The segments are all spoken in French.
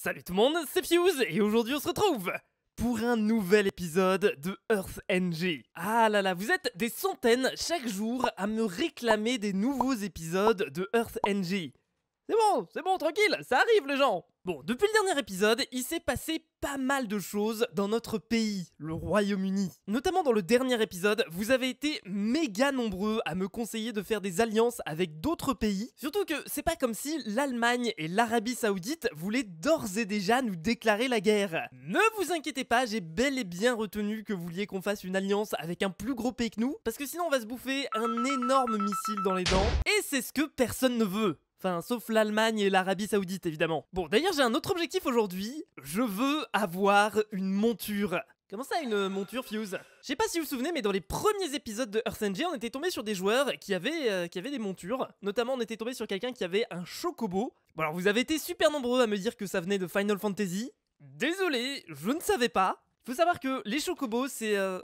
Salut tout le monde, c'est Fuse et aujourd'hui on se retrouve pour un nouvel épisode de Earth NG. Ah là là, vous êtes des centaines chaque jour à me réclamer des nouveaux épisodes de Earth NG. C'est bon, c'est bon, tranquille, ça arrive les gens Bon, depuis le dernier épisode, il s'est passé pas mal de choses dans notre pays, le Royaume-Uni. Notamment dans le dernier épisode, vous avez été méga nombreux à me conseiller de faire des alliances avec d'autres pays. Surtout que c'est pas comme si l'Allemagne et l'Arabie Saoudite voulaient d'ores et déjà nous déclarer la guerre. Ne vous inquiétez pas, j'ai bel et bien retenu que vous vouliez qu'on fasse une alliance avec un plus gros pays que nous, parce que sinon on va se bouffer un énorme missile dans les dents, et c'est ce que personne ne veut. Enfin, sauf l'Allemagne et l'Arabie Saoudite, évidemment. Bon, d'ailleurs, j'ai un autre objectif aujourd'hui. Je veux avoir une monture. Comment ça, une monture, Fuse Je sais pas si vous vous souvenez, mais dans les premiers épisodes de Earth NG, on était tombé sur des joueurs euh, qui avaient, des montures. Notamment, on était tombé sur quelqu'un qui avait un chocobo. Bon, alors, vous avez été super nombreux à me dire que ça venait de Final Fantasy. Désolé, je ne savais pas. Faut savoir que les chocobos, c'est euh,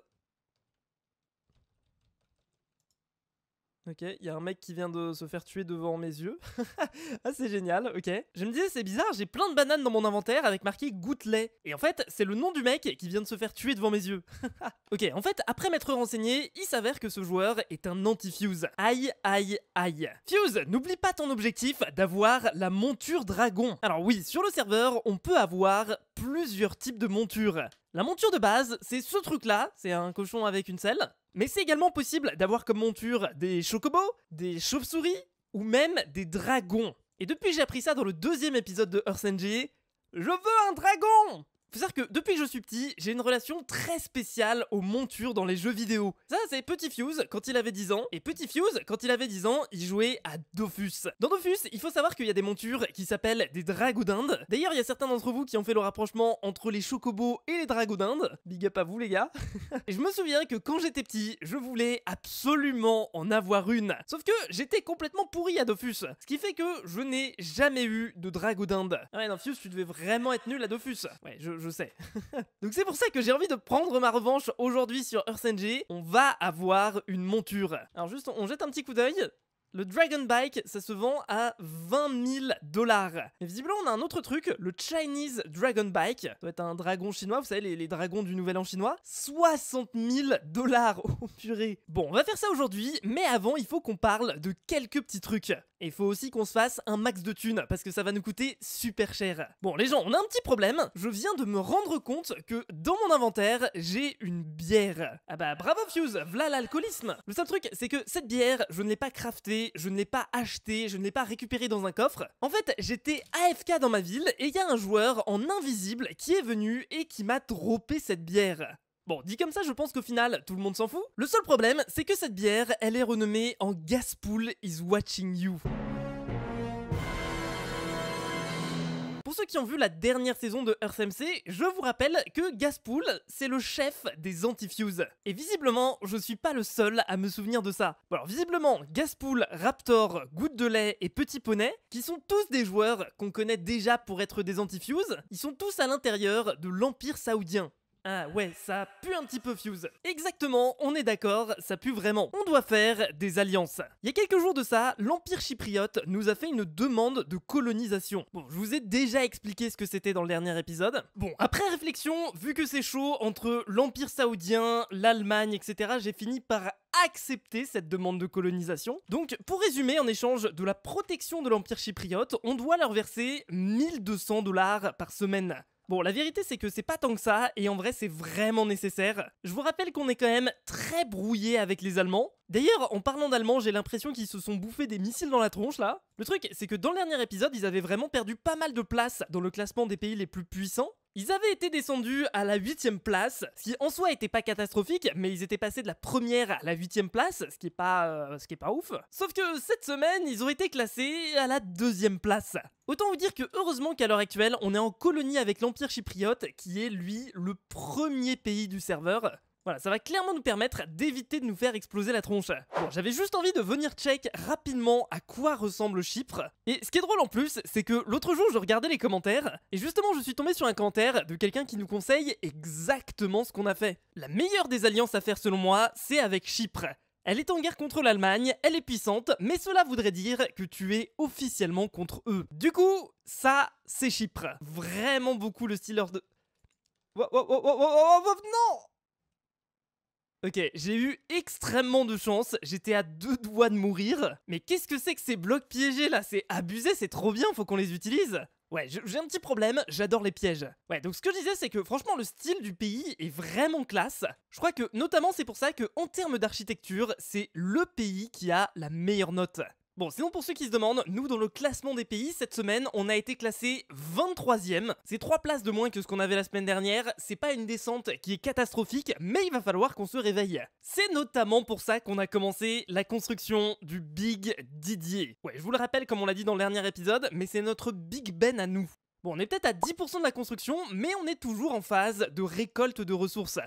Ok, il y a un mec qui vient de se faire tuer devant mes yeux. ah, c'est génial, ok. Je me disais, c'est bizarre, j'ai plein de bananes dans mon inventaire avec marqué gouttelet Et en fait, c'est le nom du mec qui vient de se faire tuer devant mes yeux. ok, en fait, après m'être renseigné, il s'avère que ce joueur est un anti-Fuse. Aïe, aïe, aïe. Fuse, n'oublie pas ton objectif d'avoir la monture dragon. Alors oui, sur le serveur, on peut avoir plusieurs types de montures. La monture de base, c'est ce truc-là, c'est un cochon avec une selle. Mais c'est également possible d'avoir comme monture des chocobos, des chauves-souris ou même des dragons. Et depuis j'ai appris ça dans le deuxième épisode de Earth NG, je veux un dragon c'est-à-dire que depuis que je suis petit, j'ai une relation très spéciale aux montures dans les jeux vidéo. Ça, c'est Petit Fuse quand il avait 10 ans. Et Petit Fuse, quand il avait 10 ans, il jouait à Dofus. Dans Dofus, il faut savoir qu'il y a des montures qui s'appellent des dragoudindes. D'ailleurs, il y a certains d'entre vous qui ont fait le rapprochement entre les chocobos et les dragoudindes. Big up à vous, les gars. et je me souviens que quand j'étais petit, je voulais absolument en avoir une. Sauf que j'étais complètement pourri à Dofus. Ce qui fait que je n'ai jamais eu de dragoudinde. Ah ouais, non, Fuse, tu devais vraiment être nul à Dofus. Ouais, je je sais. Donc c'est pour ça que j'ai envie de prendre ma revanche aujourd'hui sur Earth On va avoir une monture. Alors juste, on jette un petit coup d'œil. Le Dragon Bike, ça se vend à 20 000 dollars. Mais visiblement, on a un autre truc, le Chinese Dragon Bike. Ça doit être un dragon chinois, vous savez, les, dragons du Nouvel An chinois. 60 000 dollars, oh purée. Bon, on va faire ça aujourd'hui, mais avant, il faut qu'on parle de quelques petits trucs. Et il faut aussi qu'on se fasse un max de thunes, parce que ça va nous coûter super cher. Bon, les gens, on a un petit problème. Je viens de me rendre compte que dans mon inventaire, j'ai une bière. Ah bah, bravo Fuse, v'là l'alcoolisme. Le seul truc, c'est que cette bière, je ne l'ai pas craftée je ne l'ai pas acheté, je ne l'ai pas récupéré dans un coffre. En fait, j'étais AFK dans ma ville et il y a un joueur en invisible qui est venu et qui m'a droppé cette bière. Bon, dit comme ça, je pense qu'au final, tout le monde s'en fout. Le seul problème, c'est que cette bière, elle est renommée en Gaspool is watching you. Pour ceux qui ont vu la dernière saison de MC, je vous rappelle que Gaspool, c'est le chef des antifuse. Et visiblement, je suis pas le seul à me souvenir de ça. alors visiblement, Gaspool, Raptor, Goutte de lait et Petit Poney, qui sont tous des joueurs qu'on connaît déjà pour être des antifuse, ils sont tous à l'intérieur de l'Empire saoudien. Ah ouais, ça pue un petit peu Fuse. Exactement, on est d'accord, ça pue vraiment. On doit faire des alliances. Il y a quelques jours de ça, l'Empire chypriote nous a fait une demande de colonisation. Bon, je vous ai déjà expliqué ce que c'était dans le dernier épisode. Bon, après réflexion, vu que c'est chaud entre l'Empire saoudien, l'Allemagne, etc., j'ai fini par accepter cette demande de colonisation. Donc, pour résumer, en échange de la protection de l'Empire chypriote, on doit leur verser 1200 dollars par semaine. Bon, la vérité c'est que c'est pas tant que ça, et en vrai c'est vraiment nécessaire. Je vous rappelle qu'on est quand même très brouillé avec les Allemands. D'ailleurs, en parlant d'Allemands, j'ai l'impression qu'ils se sont bouffés des missiles dans la tronche là. Le truc, c'est que dans le dernier épisode, ils avaient vraiment perdu pas mal de place dans le classement des pays les plus puissants, ils avaient été descendus à la 8ème place, ce qui en soi était pas catastrophique, mais ils étaient passés de la première à la 8ème place, ce qui est pas, euh, ce qui est pas ouf. Sauf que cette semaine, ils ont été classés à la deuxième place. Autant vous dire que heureusement qu'à l'heure actuelle, on est en colonie avec l'Empire chypriote, qui est lui le premier pays du serveur. Voilà, ça va clairement nous permettre d'éviter de nous faire exploser la tronche. Bon, j'avais juste envie de venir check rapidement à quoi ressemble Chypre. Et ce qui est drôle en plus, c'est que l'autre jour, je regardais les commentaires, et justement, je suis tombé sur un commentaire de quelqu'un qui nous conseille exactement ce qu'on a fait. La meilleure des alliances à faire selon moi, c'est avec Chypre. Elle est en guerre contre l'Allemagne, elle est puissante, mais cela voudrait dire que tu es officiellement contre eux. Du coup, ça, c'est Chypre. Vraiment beaucoup le style de... Oh, oh, oh, non Ok, j'ai eu extrêmement de chance, j'étais à deux doigts de mourir. Mais qu'est-ce que c'est que ces blocs piégés là C'est abusé, c'est trop bien, faut qu'on les utilise Ouais, j'ai un petit problème, j'adore les pièges. Ouais, donc ce que je disais, c'est que franchement, le style du pays est vraiment classe. Je crois que, notamment, c'est pour ça que, en termes d'architecture, c'est le pays qui a la meilleure note. Bon, sinon pour ceux qui se demandent, nous dans le classement des pays, cette semaine, on a été classé 23ème. C'est 3 places de moins que ce qu'on avait la semaine dernière, c'est pas une descente qui est catastrophique, mais il va falloir qu'on se réveille. C'est notamment pour ça qu'on a commencé la construction du Big Didier. Ouais, je vous le rappelle comme on l'a dit dans le dernier épisode, mais c'est notre Big Ben à nous. Bon, on est peut-être à 10% de la construction, mais on est toujours en phase de récolte de ressources.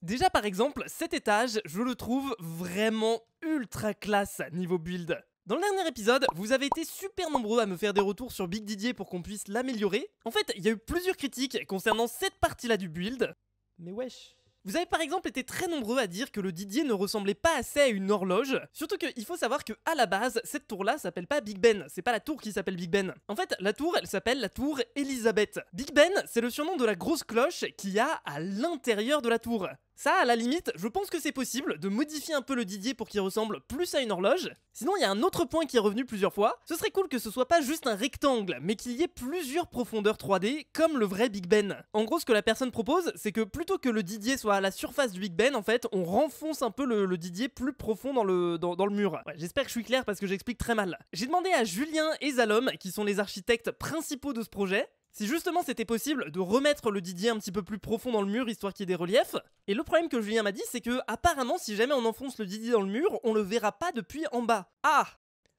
Déjà par exemple, cet étage, je le trouve vraiment ultra classe niveau build. Dans le dernier épisode, vous avez été super nombreux à me faire des retours sur Big Didier pour qu'on puisse l'améliorer. En fait, il y a eu plusieurs critiques concernant cette partie-là du build. Mais wesh vous avez par exemple été très nombreux à dire que le Didier ne ressemblait pas assez à une horloge, surtout qu'il faut savoir que à la base, cette tour-là s'appelle pas Big Ben, c'est pas la tour qui s'appelle Big Ben. En fait, la tour, elle s'appelle la tour Elizabeth. Big Ben, c'est le surnom de la grosse cloche qu'il y a à l'intérieur de la tour. Ça, à la limite, je pense que c'est possible de modifier un peu le Didier pour qu'il ressemble plus à une horloge. Sinon, il y a un autre point qui est revenu plusieurs fois. Ce serait cool que ce soit pas juste un rectangle, mais qu'il y ait plusieurs profondeurs 3D, comme le vrai Big Ben. En gros, ce que la personne propose, c'est que plutôt que le Didier soit à la surface du Big Ben, en fait, on renfonce un peu le, Didier plus profond dans le, dans le mur. Ouais, J'espère que je suis clair parce que j'explique très mal. J'ai demandé à Julien et Zalom, qui sont les architectes principaux de ce projet, si justement c'était possible de remettre le Didier un petit peu plus profond dans le mur histoire qu'il y ait des reliefs, et le problème que Julien m'a dit c'est que apparemment si jamais on enfonce le Didier dans le mur, on le verra pas depuis en bas. Ah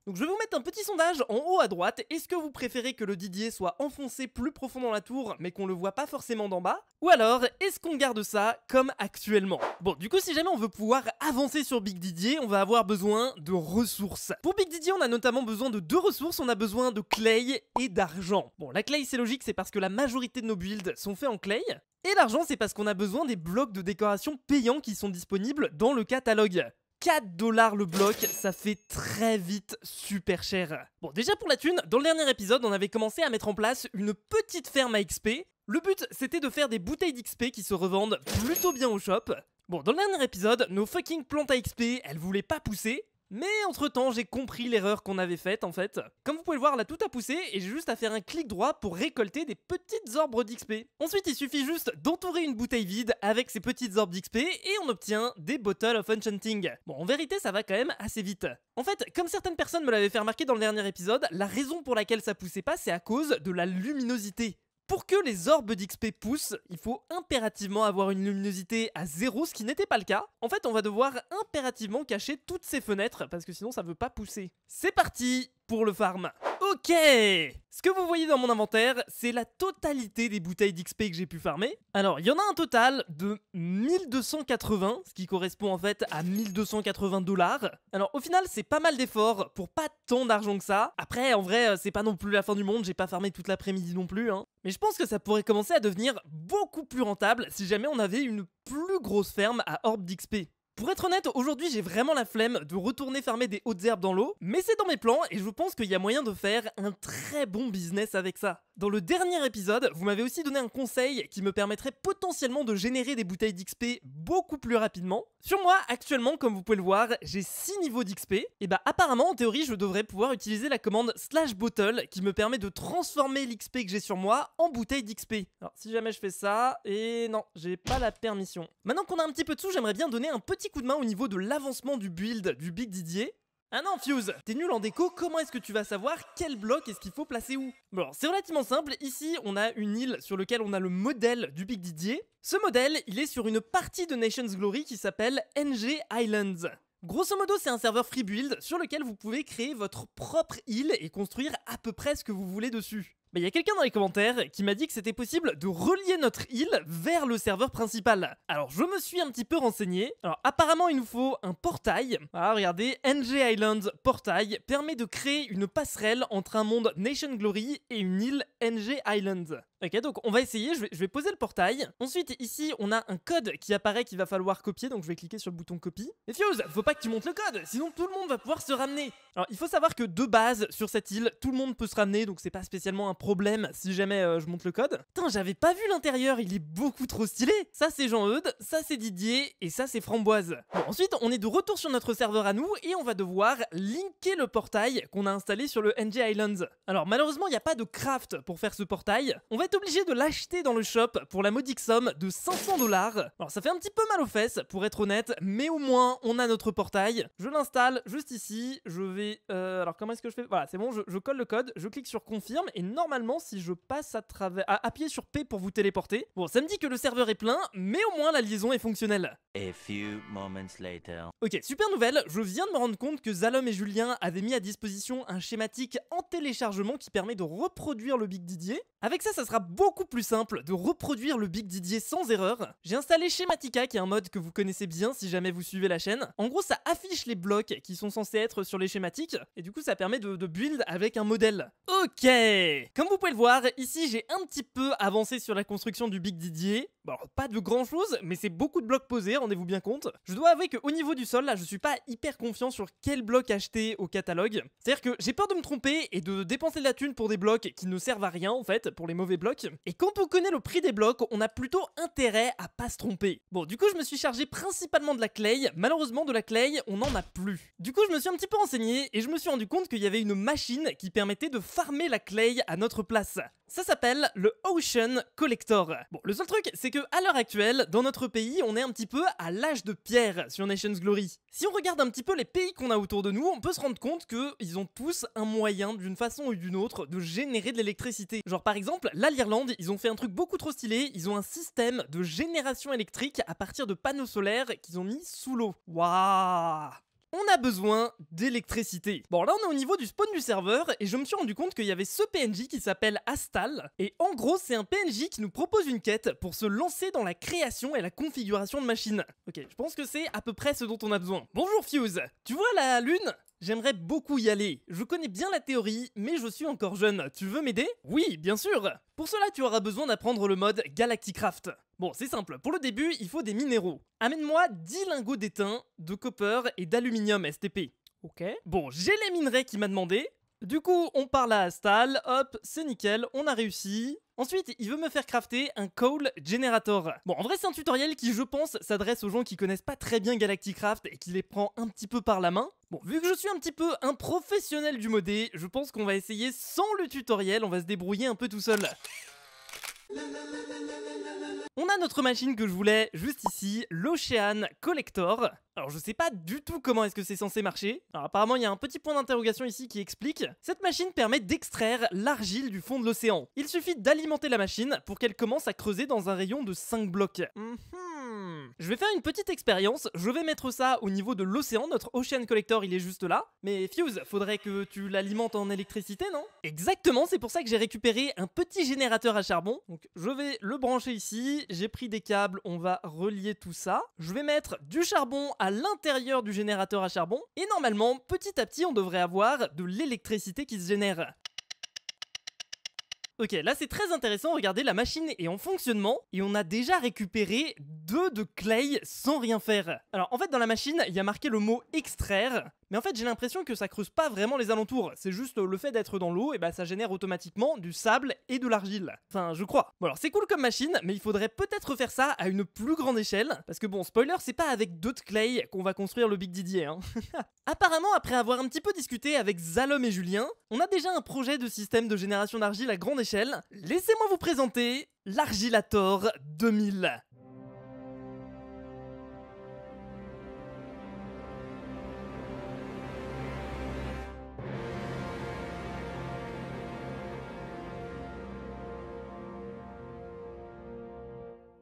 donc je vais vous mettre un petit sondage en haut à droite. Est-ce que vous préférez que le Didier soit enfoncé plus profond dans la tour, mais qu'on le voit pas forcément d'en bas Ou alors, est-ce qu'on garde ça comme actuellement Bon, du coup, si jamais on veut pouvoir avancer sur Big Didier, on va avoir besoin de ressources. Pour Big Didier, on a notamment besoin de deux ressources. On a besoin de clay et d'argent. Bon, la clay, c'est logique, c'est parce que la majorité de nos builds sont faits en clay. Et l'argent, c'est parce qu'on a besoin des blocs de décoration payants qui sont disponibles dans le catalogue. 4 dollars le bloc, ça fait très vite super cher. Bon, déjà pour la thune, dans le dernier épisode, on avait commencé à mettre en place une petite ferme à XP. Le but, c'était de faire des bouteilles d'XP qui se revendent plutôt bien au shop. Bon, dans le dernier épisode, nos fucking plantes à XP, elles voulaient pas pousser, mais entre temps, j'ai compris l'erreur qu'on avait faite en fait. Comme vous pouvez le voir, là tout a poussé et j'ai juste à faire un clic droit pour récolter des petites orbes d'XP. Ensuite, il suffit juste d'entourer une bouteille vide avec ces petites orbes d'XP et on obtient des bottles of Enchanting. Bon, en vérité, ça va quand même assez vite. En fait, comme certaines personnes me l'avaient fait remarquer dans le dernier épisode, la raison pour laquelle ça poussait pas, c'est à cause de la luminosité. Pour que les orbes d'XP poussent, il faut impérativement avoir une luminosité à zéro, ce qui n'était pas le cas. En fait, on va devoir impérativement cacher toutes ces fenêtres, parce que sinon ça veut pas pousser. C'est parti pour le farm Ok Ce que vous voyez dans mon inventaire, c'est la totalité des bouteilles d'XP que j'ai pu farmer. Alors, il y en a un total de 1280, ce qui correspond en fait à 1280 dollars. Alors, au final, c'est pas mal d'efforts pour pas tant d'argent que ça. Après, en vrai, euh, c'est pas non plus la fin du monde, j'ai pas farmé toute l'après-midi non plus. Hein. Mais je pense que ça pourrait commencer à devenir beaucoup plus rentable si jamais on avait une plus grosse ferme à orbe d'XP. Pour être honnête, aujourd'hui j'ai vraiment la flemme de retourner fermer des hautes herbes dans l'eau, mais c'est dans mes plans et je pense qu'il y a moyen de faire un très bon business avec ça. Dans le dernier épisode, vous m'avez aussi donné un conseil qui me permettrait potentiellement de générer des bouteilles d'XP beaucoup plus rapidement. Sur moi, actuellement, comme vous pouvez le voir, j'ai 6 niveaux d'XP, et bah apparemment en théorie je devrais pouvoir utiliser la commande slash bottle qui me permet de transformer l'XP que j'ai sur moi en bouteille d'XP. Alors si jamais je fais ça, et non, j'ai pas la permission. Maintenant qu'on a un petit peu de sous, j'aimerais bien donner un petit coup de main au niveau de l'avancement du build du Big Didier. Ah non, Fuse, t'es nul en déco, comment est-ce que tu vas savoir quel bloc est-ce qu'il faut placer où Bon, c'est relativement simple, ici on a une île sur laquelle on a le modèle du Big Didier. Ce modèle, il est sur une partie de Nations Glory qui s'appelle NG Islands. Grosso modo, c'est un serveur free build sur lequel vous pouvez créer votre propre île et construire à peu près ce que vous voulez dessus. Mais il y a quelqu'un dans les commentaires qui m'a dit que c'était possible de relier notre île vers le serveur principal. Alors je me suis un petit peu renseigné. Alors apparemment il nous faut un portail. Ah regardez, NG Island Portail permet de créer une passerelle entre un monde Nation Glory et une île NG Island. Ok, donc on va essayer, je vais, poser le portail. Ensuite, ici, on a un code qui apparaît qu'il va falloir copier, donc je vais cliquer sur le bouton copie. Et Fuse, faut pas que tu montes le code, sinon tout le monde va pouvoir se ramener. Alors, il faut savoir que de base, sur cette île, tout le monde peut se ramener, donc c'est pas spécialement un problème si jamais euh, je monte le code. Putain, j'avais pas vu l'intérieur, il est beaucoup trop stylé Ça, c'est jean eude ça, c'est Didier, et ça, c'est Framboise. Bon, ensuite, on est de retour sur notre serveur à nous, et on va devoir linker le portail qu'on a installé sur le NG Islands. Alors, malheureusement, il n'y a pas de craft pour faire ce portail obligé de l'acheter dans le shop pour la modique somme de 500 dollars. Alors ça fait un petit peu mal aux fesses pour être honnête, mais au moins on a notre portail. Je l'installe juste ici, je vais... Euh, alors comment est-ce que je fais Voilà, c'est bon, je, colle le code, je clique sur confirme et normalement si je passe à travers... à appuyer sur P pour vous téléporter, bon ça me dit que le serveur est plein, mais au moins la liaison est fonctionnelle. A few moments later. Ok, super nouvelle, je viens de me rendre compte que Zalom et Julien avaient mis à disposition un schématique en téléchargement qui permet de reproduire le Big Didier. Avec ça, ça sera beaucoup plus simple de reproduire le Big Didier sans erreur. J'ai installé Schematica, qui est un mode que vous connaissez bien si jamais vous suivez la chaîne. En gros, ça affiche les blocs qui sont censés être sur les schématiques, et du coup, ça permet de, build avec un modèle. Ok Comme vous pouvez le voir, ici, j'ai un petit peu avancé sur la construction du Big Didier. Bon, pas de grand chose, mais c'est beaucoup de blocs posés, rendez-vous bien compte. Je dois avouer qu'au niveau du sol, là, je suis pas hyper confiant sur quel bloc acheter au catalogue. C'est-à-dire que j'ai peur de me tromper et de dépenser de la thune pour des blocs qui ne servent à rien, en fait, pour les mauvais blocs et quand on connaît le prix des blocs, on a plutôt intérêt à pas se tromper. Bon, du coup, je me suis chargé principalement de la clay. Malheureusement, de la clay, on n'en a plus. Du coup, je me suis un petit peu renseigné et je me suis rendu compte qu'il y avait une machine qui permettait de farmer la clay à notre place. Ça s'appelle le Ocean Collector. Bon, le seul truc, c'est que à l'heure actuelle, dans notre pays, on est un petit peu à l'âge de pierre sur Nations Glory. Si on regarde un petit peu les pays qu'on a autour de nous, on peut se rendre compte qu'ils ont tous un moyen, d'une façon ou d'une autre, de générer de l'électricité. Genre par exemple, là l'Irlande, ils ont fait un truc beaucoup trop stylé, ils ont un système de génération électrique à partir de panneaux solaires qu'ils ont mis sous l'eau. Waouh on a besoin d'électricité. Bon là on est au niveau du spawn du serveur et je me suis rendu compte qu'il y avait ce PNJ qui s'appelle Astal et en gros c'est un PNJ qui nous propose une quête pour se lancer dans la création et la configuration de machines. Ok, je pense que c'est à peu près ce dont on a besoin. Bonjour Fuse, tu vois la lune J'aimerais beaucoup y aller. Je connais bien la théorie, mais je suis encore jeune. Tu veux m'aider Oui, bien sûr Pour cela, tu auras besoin d'apprendre le mode Galacticraft. Bon, c'est simple. Pour le début, il faut des minéraux. Amène-moi 10 lingots d'étain, de copper et d'aluminium STP. Ok. Bon, j'ai les minerais qui m'a demandé, du coup, on parle à Astal, hop, c'est nickel, on a réussi. Ensuite, il veut me faire crafter un Coal Generator. Bon, en vrai, c'est un tutoriel qui, je pense, s'adresse aux gens qui connaissent pas très bien Galacticraft et qui les prend un petit peu par la main. Bon, vu que je suis un petit peu un professionnel du modé, je pense qu'on va essayer sans le tutoriel, on va se débrouiller un peu tout seul. On a notre machine que je voulais juste ici, l'Ocean Collector. Alors je sais pas du tout comment est-ce que c'est censé marcher. Alors apparemment il y a un petit point d'interrogation ici qui explique. Cette machine permet d'extraire l'argile du fond de l'océan. Il suffit d'alimenter la machine pour qu'elle commence à creuser dans un rayon de 5 blocs. Mhm. Je vais faire une petite expérience, je vais mettre ça au niveau de l'océan, notre Ocean Collector il est juste là. Mais Fuse, faudrait que tu l'alimentes en électricité, non Exactement, c'est pour ça que j'ai récupéré un petit générateur à charbon. Donc je vais le brancher ici, j'ai pris des câbles, on va relier tout ça. Je vais mettre du charbon à l'intérieur du générateur à charbon. Et normalement, petit à petit, on devrait avoir de l'électricité qui se génère. Ok, là c'est très intéressant, regardez, la machine est en fonctionnement et on a déjà récupéré deux de clay sans rien faire. Alors en fait dans la machine, il y a marqué le mot extraire mais en fait, j'ai l'impression que ça creuse pas vraiment les alentours. C'est juste euh, le fait d'être dans l'eau, et eh bah ben, ça génère automatiquement du sable et de l'argile. Enfin, je crois. Bon alors, c'est cool comme machine, mais il faudrait peut-être faire ça à une plus grande échelle. Parce que bon, spoiler, c'est pas avec d'autres clay qu'on va construire le Big Didier, hein. Apparemment, après avoir un petit peu discuté avec Zalom et Julien, on a déjà un projet de système de génération d'argile à grande échelle. Laissez-moi vous présenter l'Argilator 2000.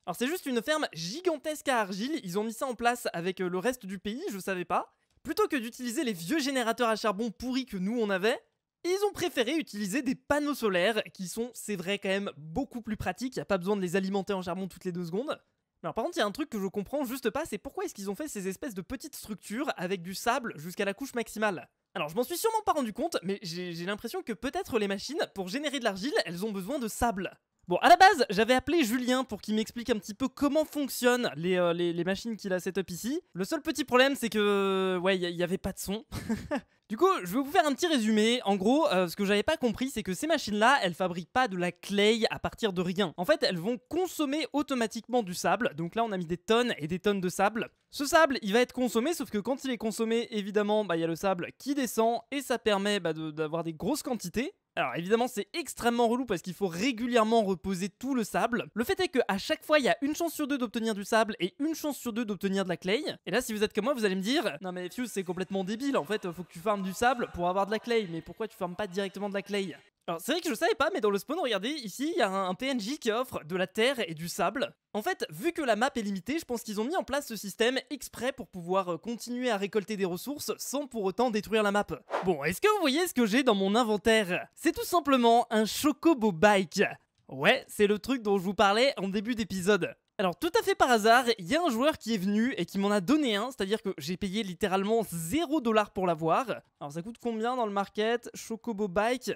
Alors c'est juste une ferme gigantesque à argile, ils ont mis ça en place avec euh, le reste du pays, je savais pas. Plutôt que d'utiliser les vieux générateurs à charbon pourris que nous on avait, ils ont préféré utiliser des panneaux solaires qui sont, c'est vrai quand même, beaucoup plus pratiques, y a pas besoin de les alimenter en charbon toutes les deux secondes. Alors par contre, il y a un truc que je comprends juste pas, c'est pourquoi est-ce qu'ils ont fait ces espèces de petites structures avec du sable jusqu'à la couche maximale alors je m'en suis sûrement pas rendu compte, mais j'ai l'impression que peut-être les machines, pour générer de l'argile, elles ont besoin de sable. Bon, à la base, j'avais appelé Julien pour qu'il m'explique un petit peu comment fonctionnent les, euh, machines qu'il a setup ici. Le seul petit problème, c'est que... Ouais, il n'y avait pas de son. Du coup, je vais vous faire un petit résumé. En gros, euh, ce que j'avais pas compris, c'est que ces machines-là, elles fabriquent pas de la clay à partir de rien. En fait, elles vont consommer automatiquement du sable. Donc là, on a mis des tonnes et des tonnes de sable. Ce sable, il va être consommé, sauf que quand il est consommé, évidemment, bah, il y a le sable qui descend et ça permet bah, d'avoir des grosses quantités. Alors évidemment c'est extrêmement relou parce qu'il faut régulièrement reposer tout le sable. Le fait est qu'à chaque fois il y a une chance sur deux d'obtenir du sable et une chance sur deux d'obtenir de la clay. Et là si vous êtes comme moi vous allez me dire non mais Fuse c'est complètement débile en fait faut que tu farmes du sable pour avoir de la clay mais pourquoi tu farmes pas directement de la clay alors c'est vrai que je savais pas, mais dans le spawn, regardez, ici il y a un, PNJ qui offre de la terre et du sable. En fait, vu que la map est limitée, je pense qu'ils ont mis en place ce système exprès pour pouvoir euh, continuer à récolter des ressources sans pour autant détruire la map. Bon, est-ce que vous voyez ce que j'ai dans mon inventaire C'est tout simplement un Chocobo Bike. Ouais, c'est le truc dont je vous parlais en début d'épisode. Alors tout à fait par hasard, il y a un joueur qui est venu et qui m'en a donné un, c'est-à-dire que j'ai payé littéralement 0$ pour l'avoir. Alors ça coûte combien dans le market Chocobo Bike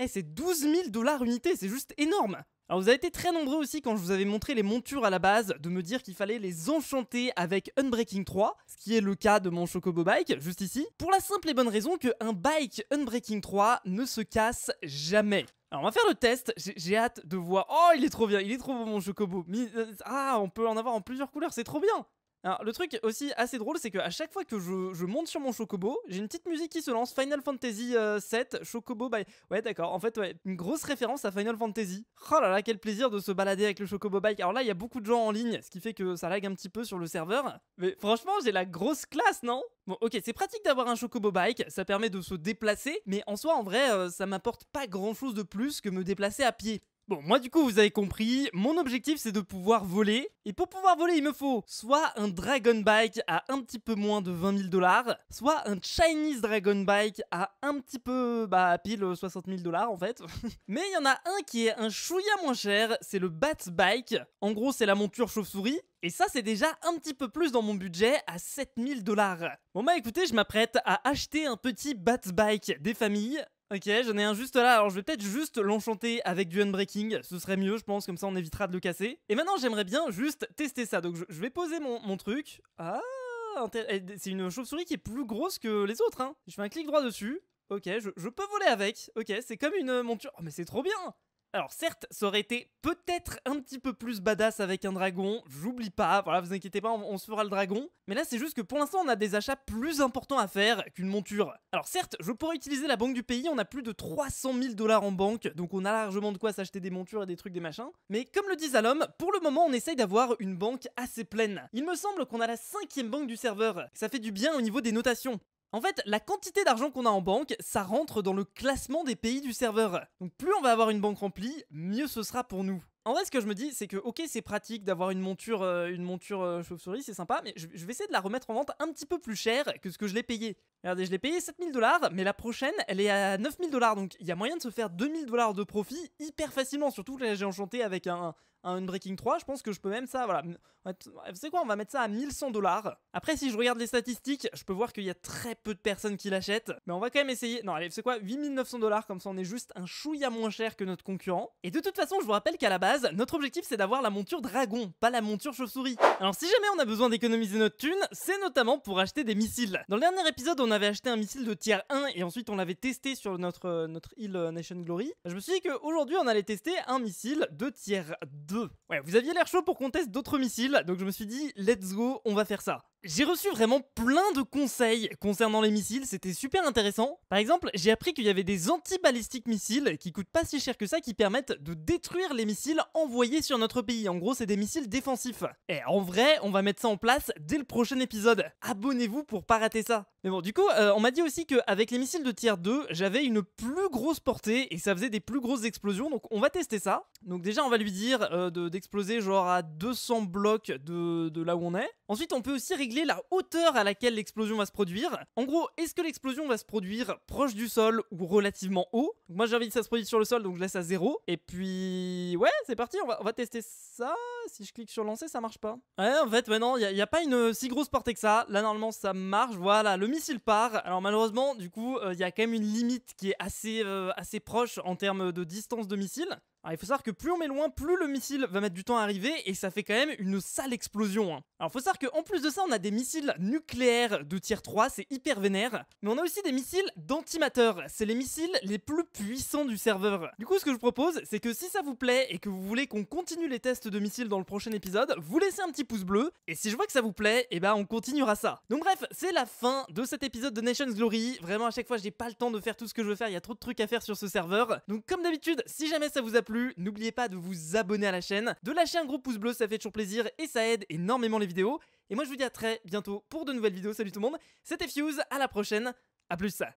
eh, c'est 12 000 dollars unité, c'est juste énorme alors vous avez été très nombreux aussi quand je vous avais montré les montures à la base de me dire qu'il fallait les enchanter avec Unbreaking 3, ce qui est le cas de mon Chocobo Bike juste ici, pour la simple et bonne raison que un bike Unbreaking 3 ne se casse jamais. Alors on va faire le test, j'ai hâte de voir... Oh il est trop bien, il est trop beau mon Chocobo. Euh, ah on peut en avoir en plusieurs couleurs, c'est trop bien le truc aussi assez drôle, c'est qu'à chaque fois que je, monte sur mon Chocobo, j'ai une petite musique qui se lance. Final Fantasy 7, euh, Chocobo bike. Ouais, d'accord. En fait, ouais, une grosse référence à Final Fantasy. Oh là là, quel plaisir de se balader avec le Chocobo Bike. Alors là, il y a beaucoup de gens en ligne, ce qui fait que ça lag un petit peu sur le serveur. Mais franchement, j'ai la grosse classe, non Bon, ok, c'est pratique d'avoir un Chocobo Bike, ça permet de se déplacer, mais en soi, en vrai, euh, ça m'apporte pas grand chose de plus que me déplacer à pied. Bon, moi du coup, vous avez compris, mon objectif c'est de pouvoir voler. Et pour pouvoir voler, il me faut soit un Dragon Bike à un petit peu moins de 20 000 dollars, soit un Chinese Dragon Bike à un petit peu, bah, pile 60 000 dollars en fait. Mais il y en a un qui est un chouïa moins cher, c'est le Bat Bike. En gros, c'est la monture chauve-souris. Et ça, c'est déjà un petit peu plus dans mon budget à 7000 dollars. Bon bah écoutez, je m'apprête à acheter un petit Bat Bike des familles Ok, j'en ai un juste là, alors je vais peut-être juste l'enchanter avec du unbreaking, ce serait mieux je pense, comme ça on évitera de le casser. Et maintenant j'aimerais bien juste tester ça, donc je, vais poser mon, truc. Ah, eh, c'est une chauve-souris qui est plus grosse que les autres, hein. Je fais un clic droit dessus, ok, je, je peux voler avec, ok, c'est comme une monture. Oh mais c'est trop bien alors certes, ça aurait été peut-être un petit peu plus badass avec un dragon, j'oublie pas, voilà, vous inquiétez pas, on, se fera le dragon. Mais là, c'est juste que pour l'instant, on a des achats plus importants à faire qu'une monture. Alors certes, je pourrais utiliser la banque du pays, on a plus de 300 000 dollars en banque, donc on a largement de quoi s'acheter des montures et des trucs, des machins. Mais comme le dit l'homme, pour le moment, on essaye d'avoir une banque assez pleine. Il me semble qu'on a la cinquième banque du serveur, ça fait du bien au niveau des notations. En fait, la quantité d'argent qu'on a en banque, ça rentre dans le classement des pays du serveur. Donc plus on va avoir une banque remplie, mieux ce sera pour nous. En vrai, ce que je me dis, c'est que ok, c'est pratique d'avoir une monture, euh, une monture euh, chauve-souris, c'est sympa, mais je, vais essayer de la remettre en vente un petit peu plus cher que ce que je l'ai payé. Regardez, je l'ai payé 7000 dollars, mais la prochaine, elle est à 9000 dollars, donc il y a moyen de se faire 2000 dollars de profit hyper facilement, surtout que j'ai enchanté avec un, un Unbreaking 3, je pense que je peux même ça, voilà. C'est quoi, on va mettre ça à 1100 dollars. Après, si je regarde les statistiques, je peux voir qu'il y a très peu de personnes qui l'achètent, mais on va quand même essayer. Non, allez, c'est quoi, 8900 dollars, comme ça on est juste un chouïa moins cher que notre concurrent. Et de toute façon, je vous rappelle qu'à la base, notre objectif c'est d'avoir la monture dragon, pas la monture chauve-souris. Alors si jamais on a besoin d'économiser notre thune, c'est notamment pour acheter des missiles. Dans le dernier épisode, on avait acheté un missile de tier 1 et ensuite on l'avait testé sur notre, euh, notre île euh, Nation Glory. Je me suis dit qu'aujourd'hui, on allait tester un missile de tier 2 Ouais, vous aviez l'air chaud pour qu'on teste d'autres missiles, donc je me suis dit, let's go, on va faire ça. J'ai reçu vraiment plein de conseils concernant les missiles, c'était super intéressant. Par exemple, j'ai appris qu'il y avait des anti-balistiques missiles qui coûtent pas si cher que ça, qui permettent de détruire les missiles envoyés sur notre pays. En gros, c'est des missiles défensifs. Et eh, en vrai, on va mettre ça en place dès le prochain épisode. Abonnez-vous pour pas rater ça. Mais bon, du coup, euh, on m'a dit aussi qu'avec les missiles de tier 2, j'avais une plus grosse portée et ça faisait des plus grosses explosions, donc on va tester ça. Donc déjà, on va lui dire euh, d'exploser genre à 200 blocs de, là où on est. Ensuite, on peut aussi la hauteur à laquelle l'explosion va se produire. En gros, est-ce que l'explosion va se produire proche du sol ou relativement haut Moi j'ai envie que ça se produise sur le sol, donc je laisse à zéro. Et puis... Ouais, c'est parti, on va, tester ça. Si je clique sur lancer, ça marche pas. Ouais, en fait, maintenant, il n'y a, pas une euh, si grosse portée que ça. Là, normalement, ça marche. Voilà, le missile part. Alors malheureusement, du coup, euh, il y a quand même une limite qui est assez, euh, assez proche en termes de distance de missile. Alors il faut savoir que plus on met loin, plus le missile va mettre du temps à arriver et ça fait quand même une sale explosion. Hein. Alors faut savoir qu'en plus de ça, on a des missiles nucléaires de tier 3, c'est hyper vénère. Mais on a aussi des missiles d'antimateur, c'est les missiles les plus puissants du serveur. Du coup ce que je propose, c'est que si ça vous plaît et que vous voulez qu'on continue les tests de missiles dans le prochain épisode, vous laissez un petit pouce bleu et si je vois que ça vous plaît, et eh ben on continuera ça. Donc bref, c'est la fin de cet épisode de Nation's Glory. Vraiment à chaque fois, j'ai pas le temps de faire tout ce que je veux faire, il y a trop de trucs à faire sur ce serveur. Donc comme d'habitude, si jamais ça vous a n'oubliez pas de vous abonner à la chaîne, de lâcher un gros pouce bleu, ça fait toujours plaisir et ça aide énormément les vidéos. Et moi je vous dis à très bientôt pour de nouvelles vidéos, salut tout le monde, c'était Fuse, à la prochaine, à plus ça